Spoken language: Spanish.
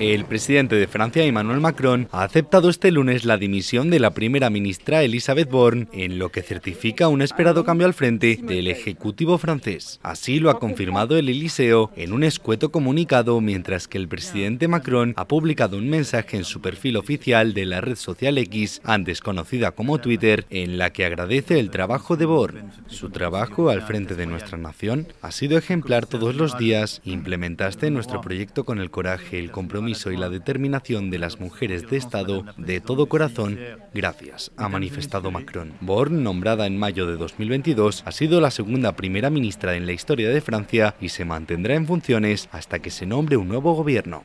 El presidente de Francia, Emmanuel Macron, ha aceptado este lunes la dimisión de la primera ministra Elisabeth Borne, en lo que certifica un esperado cambio al frente del Ejecutivo francés. Así lo ha confirmado el Eliseo en un escueto comunicado, mientras que el presidente Macron ha publicado un mensaje en su perfil oficial de la red social X, antes conocida como Twitter, en la que agradece el trabajo de Borne. Su trabajo al frente de nuestra nación ha sido ejemplar todos los días, implementaste nuestro proyecto con el coraje, el compromiso y la determinación de las mujeres de Estado de todo corazón, gracias, ha manifestado Macron. Born, nombrada en mayo de 2022, ha sido la segunda primera ministra en la historia de Francia y se mantendrá en funciones hasta que se nombre un nuevo gobierno.